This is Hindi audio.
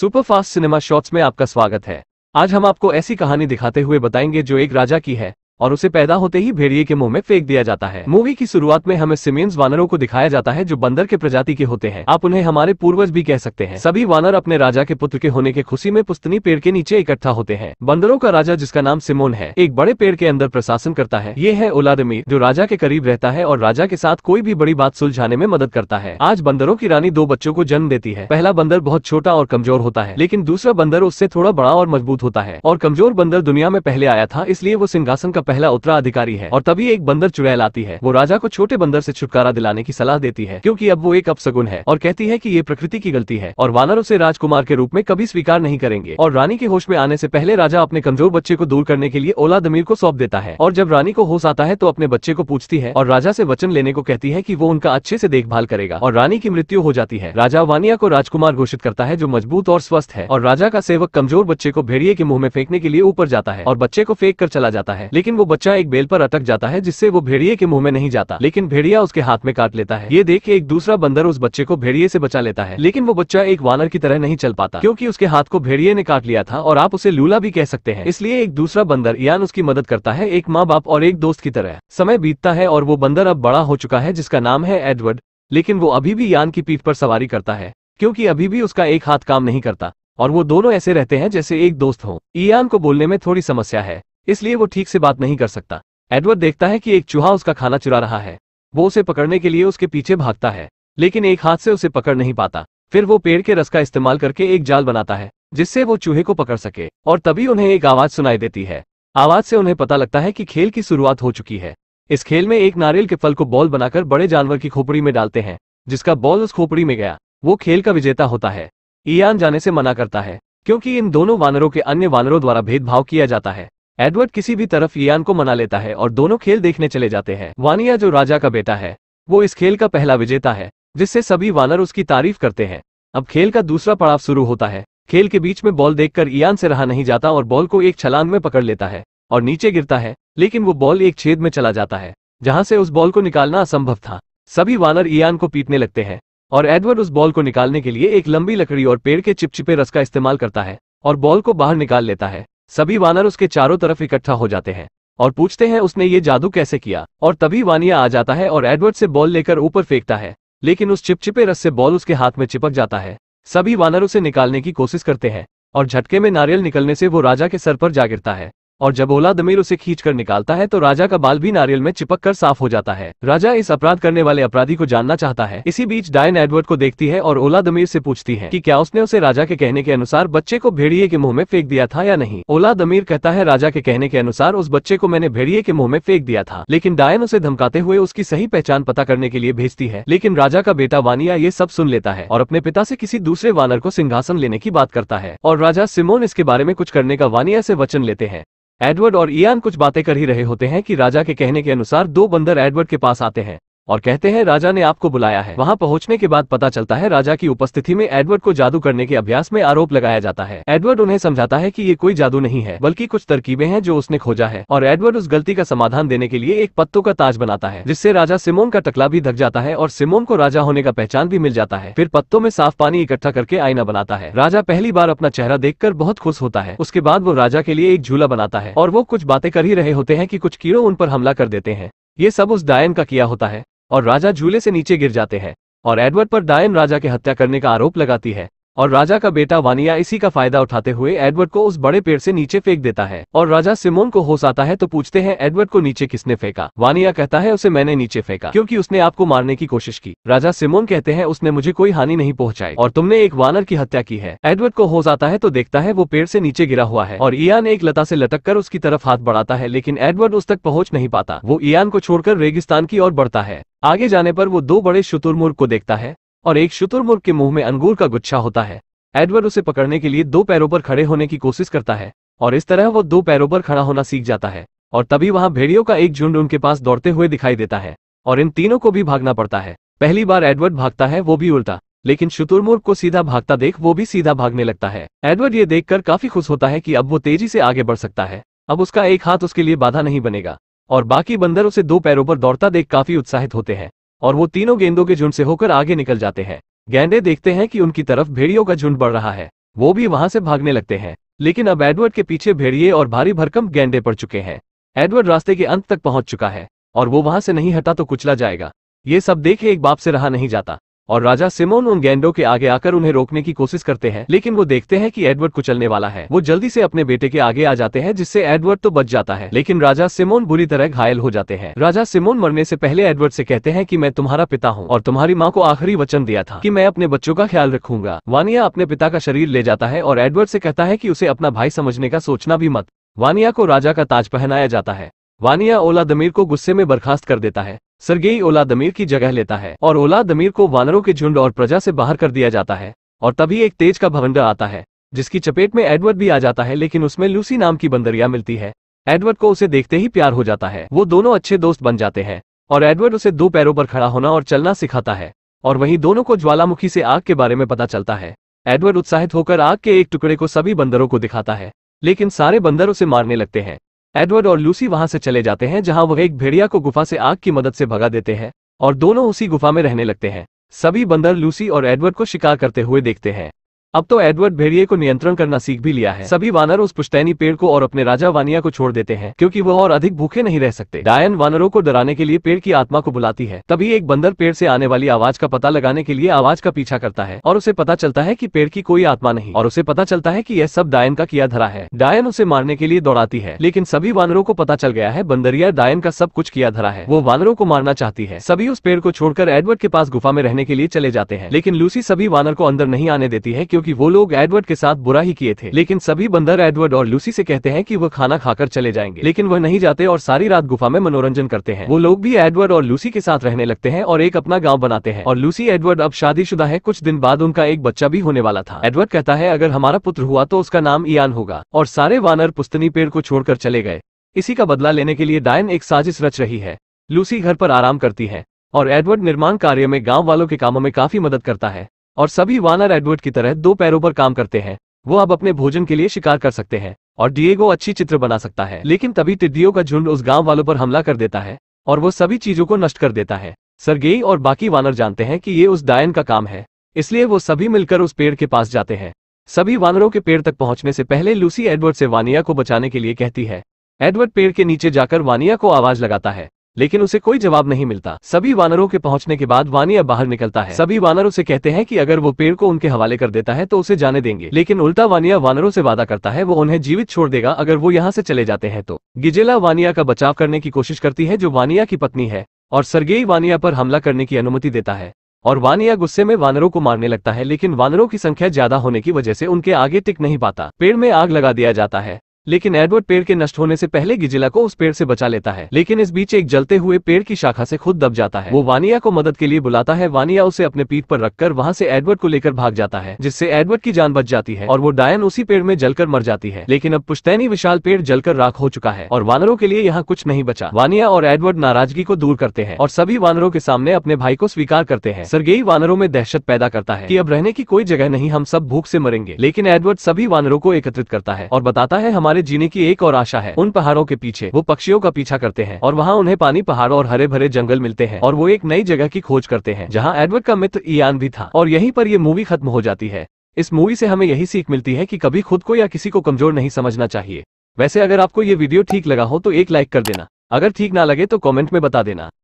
सुपरफास्ट सिनेमा शॉट्स में आपका स्वागत है आज हम आपको ऐसी कहानी दिखाते हुए बताएंगे जो एक राजा की है और उसे पैदा होते ही भेड़िए के मुंह में फेंक दिया जाता है मूवी की शुरुआत में हमें सिमेंस वानरों को दिखाया जाता है जो बंदर के प्रजाति के होते हैं आप उन्हें हमारे पूर्वज भी कह सकते हैं सभी वानर अपने राजा के पुत्र के होने के खुशी में पुस्तनी पेड़ के नीचे इकट्ठा होते हैं बंदरों का राजा जिसका नाम सिमोन है एक बड़े पेड़ के अंदर प्रशासन करता है ये है ओलादमीर जो राजा के करीब रहता है और राजा के साथ कोई भी बड़ी बात सुलझाने में मदद करता है आज बंदरों की रानी दो बच्चों को जन्म देती है पहला बंदर बहुत छोटा और कमजोर होता है लेकिन दूसरा बंदर उससे थोड़ा बड़ा और मजबूत होता है और कमजोर बंदर दुनिया में पहले आया था इसलिए वो सिंहासन का पहला उत्तराधिकारी है और तभी एक बंदर चुड़ैल आती है वो राजा को छोटे बंदर से छुटकारा दिलाने की सलाह देती है क्योंकि अब वो एक अपसगुन है और कहती है कि ये प्रकृति की गलती है और वानर उसे राजकुमार के रूप में कभी स्वीकार नहीं करेंगे और रानी के होश में आने से पहले राजा अपने कमजोर बच्चे को दूर करने के लिए ओला दमीर को सौंप देता है और जब रानी को होश आता है तो अपने बच्चे को पूछती है और राजा से वचन लेने को कहती है की वो उनका अच्छे से देखभाल करेगा और रानी की मृत्यु हो जाती है राजा वानिया को राजकुमार घोषित करता है जो मजबूत और स्वस्थ है और राजा का सेवक कमजोर बच्चे को भेड़िए के मुंह में फेंकने के लिए ऊपर जाता है और बच्चे को फेंक कर चला जाता है लेकिन लेकिन वो बच्चा एक बेल पर अटक जाता है जिससे वो भेड़िए के मुंह में नहीं जाता लेकिन भेड़िया उसके हाथ में काट लेता है ये देख के एक दूसरा बंदर उस बच्चे को भेड़िए से बचा लेता है लेकिन वो बच्चा एक वानर की तरह नहीं चल पाता क्योंकि उसके हाथ को भेड़िए ने काट लिया था और आप उसे लूला भी कह सकते हैं इसलिए एक दूसरा बंदर यान उसकी मदद करता है एक माँ बाप और एक दोस्त की तरह समय बीतता है और वो बंदर अब बड़ा हो चुका है जिसका नाम है एडवर्ड लेकिन वो अभी भी यान की पीठ पर सवारी करता है क्योंकि अभी भी उसका एक हाथ काम नहीं करता और वो दोनों ऐसे रहते हैं जैसे एक दोस्त हो ईयान को बोलने में थोड़ी समस्या है इसलिए वो ठीक से बात नहीं कर सकता एडवर्ड देखता है कि एक चूहा उसका खाना चुरा रहा है वो उसे पकड़ने के लिए उसके पीछे भागता है लेकिन एक हाथ से उसे पकड़ नहीं पाता फिर वो पेड़ के रस का इस्तेमाल करके एक जाल बनाता है जिससे वो चूहे को पकड़ सके और तभी उन्हें एक आवाज सुनाई देती है आवाज से उन्हें पता लगता है कि खेल की शुरुआत हो चुकी है इस खेल में एक नारियल के फल को बॉल बनाकर बड़े जानवर की खोपड़ी में डालते हैं जिसका बॉल उस खोपड़ी में गया वो खेल का विजेता होता है ईयान जाने से मना करता है क्योंकि इन दोनों वानरों के अन्य वानरों द्वारा भेदभाव किया जाता है एडवर्ड किसी भी तरफ ईयान को मना लेता है और दोनों खेल देखने चले जाते हैं वानिया जो राजा का बेटा है वो इस खेल का पहला विजेता है जिससे सभी वानर उसकी तारीफ करते हैं अब खेल का दूसरा पड़ाव शुरू होता है खेल के बीच में बॉल देखकर ईयान से रहा नहीं जाता और बॉल को एक छलांग में पकड़ लेता है और नीचे गिरता है लेकिन वो बॉल एक छेद में चला जाता है जहां से उस बॉल को निकालना असंभव था सभी वानर ईयान को पीटने लगते हैं और एडवर्ड उस बॉल को निकालने के लिए एक लंबी लकड़ी और पेड़ के चिपचिपे रस का इस्तेमाल करता है और बॉल को बाहर निकाल लेता है सभी वानर उसके चारों तरफ इकट्ठा हो जाते हैं और पूछते हैं उसने ये जादू कैसे किया और तभी वानिया आ जाता है और एडवर्ड से बॉल लेकर ऊपर फेंकता है लेकिन उस चिपचिपे रस से बॉल उसके हाथ में चिपक जाता है सभी वानर उसे निकालने की कोशिश करते हैं और झटके में नारियल निकलने से वो राजा के सर पर जा गिरता है और जब ओला दमीर उसे खींचकर निकालता है तो राजा का बाल भी नारियल में चिपक कर साफ हो जाता है राजा इस अपराध करने वाले अपराधी को जानना चाहता है इसी बीच डायन एडवर्ड को देखती है और ओला दमीर से पूछती है कि क्या उसने उसे राजा के कहने के अनुसार बच्चे को भेड़िए के मुंह में फेंक दिया था या नहीं ओला दमीर कहता है राजा के कहने के अनुसार उस बच्चे को मैंने भेड़िए के मुंह में फेंक दिया था लेकिन डायन उसे धमकाते हुए उसकी सही पहचान पता करने के लिए भेजती है लेकिन राजा का बेटा वानिया ये सब सुन लेता है और अपने पिता से किसी दूसरे वानर को सिंहासन लेने की बात करता है और राजा सिमोन इसके बारे में कुछ करने का वानिया से वचन लेते हैं एडवर्ड और इयान कुछ बातें कर ही रहे होते हैं कि राजा के कहने के अनुसार दो बंदर एडवर्ड के पास आते हैं और कहते हैं राजा ने आपको बुलाया है वहाँ पहुँचने के बाद पता चलता है राजा की उपस्थिति में एडवर्ड को जादू करने के अभ्यास में आरोप लगाया जाता है एडवर्ड उन्हें समझाता है कि ये कोई जादू नहीं है बल्कि कुछ तरकीबें हैं जो उसने खोजा है और एडवर्ड उस गलती का समाधान देने के लिए एक पत्तों का ताज बनाता है जिससे राजा सिमोन का टकला भी धक जाता है और सिमोन को राजा होने का पहचान भी मिल जाता है फिर पत्तों में साफ पानी इकट्ठा करके आईना बनाता है राजा पहली बार अपना चेहरा देखकर बहुत खुश होता है उसके बाद वो राजा के लिए एक झूला बनाता है और वो कुछ बातें कर ही रहे होते हैं कि कुछ कीड़ों उन पर हमला कर देते हैं ये सब उस डायन का किया होता है और राजा झूले से नीचे गिर जाते हैं और एडवर्ड पर डायन राजा के हत्या करने का आरोप लगाती है और राजा का बेटा वानिया इसी का फायदा उठाते हुए एडवर्ड को उस बड़े पेड़ से नीचे फेंक देता है और राजा सिमोन को होश आता है तो पूछते हैं एडवर्ड को नीचे किसने फेंका वानिया कहता है उसे मैंने नीचे फेंका क्योंकि उसने आपको मारने की कोशिश की राजा सिमोन कहते हैं उसने मुझे कोई हानि नहीं पहुँचाई और तुमने एक वानर की हत्या की है एडवर्ड को होश आता है तो देखता है वो पेड़ से नीचे गिरा हुआ है और इयान एक लता से लटक कर उसकी तरफ हाथ बढ़ाता है लेकिन एडवर्ड उस तक पहुँच नहीं पाता वो ईयान को छोड़कर रेगिस्तान की ओर बढ़ता है आगे जाने पर वो दो बड़े शुतुरमुर्ग को देखता है और एक शुतुरमुर्ग के मुंह में अंगूर का गुच्छा होता है एडवर्ड उसे पकड़ने के लिए दो पैरों पर खड़े होने की कोशिश करता है और इस तरह वो दो पैरों पर खड़ा होना सीख जाता है और तभी वहां भेड़ियों का एक झुंड उनके पास दौड़ते हुए दिखाई देता है और इन तीनों को भी भागना पड़ता है पहली बार एडवर्ड भागता है वो भी उल्टा लेकिन शुतुरमुर्ग को सीधा भागता देख वो भी सीधा भागने लगता है एडवर्ड ये देखकर काफी खुश होता है कि अब वो तेजी से आगे बढ़ सकता है अब उसका एक हाथ उसके लिए बाधा नहीं बनेगा और बाकी बंदर उसे दो पैरों पर दौड़ता देख काफी उत्साहित होते हैं और वो तीनों गेंदों के झुंड से होकर आगे निकल जाते हैं गेंडे देखते हैं कि उनकी तरफ भेड़ियों का झुंड बढ़ रहा है वो भी वहां से भागने लगते हैं लेकिन अब एडवर्ड के पीछे भेड़िए और भारी भरकम गेंडे पड़ चुके हैं एडवर्ड रास्ते के अंत तक पहुंच चुका है और वो वहां से नहीं हटा तो कुचला जाएगा ये सब देखे एक बाप से रहा नहीं जाता और राजा सिमोन उन गेंडो के आगे आकर उन्हें रोकने की कोशिश करते हैं लेकिन वो देखते हैं कि एडवर्ड कुचलने वाला है वो जल्दी से अपने बेटे के आगे आ जाते हैं जिससे एडवर्ड तो बच जाता है लेकिन राजा सिमोन बुरी तरह घायल हो जाते हैं राजा सिमोन मरने से पहले एडवर्ड से कहते हैं कि मैं तुम्हारा पिता हूँ और तुम्हारी माँ को आखिरी वचन दिया था कि मैं अपने बच्चों का ख्याल रखूंगा वानिया अपने पिता का शरीर ले जाता है और एडवर्ड से कहता है की उसे अपना भाई समझने का सोचना भी मत वानिया को राजा का ताज पहनाया जाता है वानिया ओला दमीर को गुस्से में बर्खास्त कर देता है सरगेई ओला दमीर की जगह लेता है और ओला दमीर को वानरों के झुंड और प्रजा से बाहर कर दिया जाता है और तभी एक तेज का भवंडर आता है जिसकी चपेट में एडवर्ड भी आ जाता है लेकिन उसमें लूसी नाम की बंदरिया मिलती है एडवर्ड को उसे देखते ही प्यार हो जाता है वो दोनों अच्छे दोस्त बन जाते हैं और एडवर्ड उसे दो पैरों पर खड़ा होना और चलना सिखाता है और वहीं दोनों को ज्वालामुखी से आग के बारे में पता चलता है एडवर्ड उत्साहित होकर आग के एक टुकड़े को सभी बंदरों को दिखाता है लेकिन सारे बंदर उसे मारने लगते हैं एडवर्ड और लूसी वहां से चले जाते हैं जहां वह एक भेड़िया को गुफा से आग की मदद से भगा देते हैं और दोनों उसी गुफा में रहने लगते हैं सभी बंदर लूसी और एडवर्ड को शिकार करते हुए देखते हैं अब तो एडवर्ड भेड़िए को नियंत्रण करना सीख भी लिया है सभी वानर उस पुश्तैनी पेड़ को और अपने राजा वानिया को छोड़ देते हैं क्योंकि वह और अधिक भूखे नहीं रह सकते डायन वानरों को डराने के लिए पेड़ की आत्मा को बुलाती है तभी एक बंदर पेड़ से आने वाली आवाज का पता लगाने के लिए आवाज का पीछा करता है और उसे पता चलता है की पेड़ की कोई आत्मा नहीं और उसे पता चलता है की यह सब डायन का किया धरा है डायन उसे मारने के लिए दौड़ाती है लेकिन सभी वानरों को पता चल गया है बंदरिया डायन का सब कुछ किया धरा है वो वानरों को मारना चाहती है सभी उस पेड़ को छोड़कर एडवर्ड के पास गुफा में रहने के लिए चले जाते हैं लेकिन लूसी सभी वानर को अंदर नहीं आने देती है क्योंकि क्योंकि वो लोग एडवर्ड के साथ बुरा ही किए थे लेकिन सभी बंदर एडवर्ड और लूसी से कहते हैं कि वह खाना खाकर चले जाएंगे लेकिन वह नहीं जाते और सारी रात गुफा में मनोरंजन करते हैं वो लोग भी एडवर्ड और लूसी के साथ रहने लगते हैं और एक अपना गाँव बनाते हैं और लूसी एडवर्ड अब शादीशुदा है कुछ दिन बाद उनका एक बच्चा भी होने वाला था एडवर्ड कहता है अगर हमारा पुत्र हुआ तो उसका नाम ईयान होगा और सारे वानर पुस्तनी पेड़ को छोड़कर चले गए इसी का बदला लेने के लिए डायन एक साजिश रच रही है लूसी घर पर आराम करती है और एडवर्ड निर्माण कार्य में गांव वालों के कामों में काफी मदद करता है और सभी वानर एडवर्ड की तरह दो पैरों पर काम करते हैं वो अब अपने भोजन के लिए शिकार कर सकते हैं और डिएगो अच्छी चित्र बना सकता है लेकिन तभी टिड्डियों का झुंड उस गांव वालों पर हमला कर देता है और वो सभी चीजों को नष्ट कर देता है सरगेई और बाकी वानर जानते हैं कि ये उस डायन का काम है इसलिए वो सभी मिलकर उस पेड़ के पास जाते हैं सभी वानरों के पेड़ तक पहुंचने से पहले लूसी एडवर्ड से वानिया को बचाने के लिए कहती है एडवर्ड पेड़ के नीचे जाकर वानिया को आवाज लगाता है लेकिन उसे कोई जवाब नहीं मिलता सभी वानरों के पहुंचने के बाद वानी अब बाहर निकलता है सभी वानर उसे कहते हैं कि अगर वो पेड़ को उनके हवाले कर देता है तो उसे जाने देंगे लेकिन उल्टा वानिया वानरों से वादा करता है वो उन्हें जीवित छोड़ देगा अगर वो यहाँ से चले जाते हैं तो गिजेला वानिया का बचाव करने की कोशिश करती है जो वानिया की पत्नी है और सरगेई वानिया पर हमला करने की अनुमति देता है और वानिया गुस्से में वानरों को मारने लगता है लेकिन वानरों की संख्या ज्यादा होने की वजह से उनके आगे टिक नहीं पाता पेड़ में आग लगा दिया जाता है लेकिन एडवर्ड पेड़ के नष्ट होने से पहले गिजिला को उस पेड़ से बचा लेता है लेकिन इस बीच एक जलते हुए पेड़ की शाखा से खुद दब जाता है वो वानिया को मदद के लिए बुलाता है वानिया उसे अपने पीठ पर रखकर वहाँ से एडवर्ड को लेकर भाग जाता है जिससे एडवर्ड की जान बच जाती है और वो डायन उसी पेड़ में जलकर मर जाती है लेकिन अब पुश्तैनी विशाल पेड़ जलकर राख हो चुका है और वानरों के लिए यहाँ कुछ नहीं बचा वानिया और एडवर्ड नाराजगी को दूर करते हैं और सभी वानरों के सामने अपने भाई को स्वीकार करते हैं सरगेई वानरों में दहशत पैदा करता है की अब रहने की कोई जगह नहीं हम सब भूख से मरेंगे लेकिन एडवर्ड सभी वानरों को एकत्रित करता है और बताता है हमारे हमारे जीने की एक और आशा है उन पहाड़ों के पीछे वो पक्षियों का पीछा करते हैं और वहाँ उन्हें पानी पहाड़ों और हरे भरे जंगल मिलते हैं और वो एक नई जगह की खोज करते हैं जहाँ एडवर्ड का मित्र ईयान भी था और यहीं पर ये मूवी खत्म हो जाती है इस मूवी से हमें यही सीख मिलती है कि कभी खुद को या किसी को कमजोर नहीं समझना चाहिए वैसे अगर आपको ये वीडियो ठीक लगा हो तो एक लाइक कर देना अगर ठीक ना लगे तो कमेंट में बता देना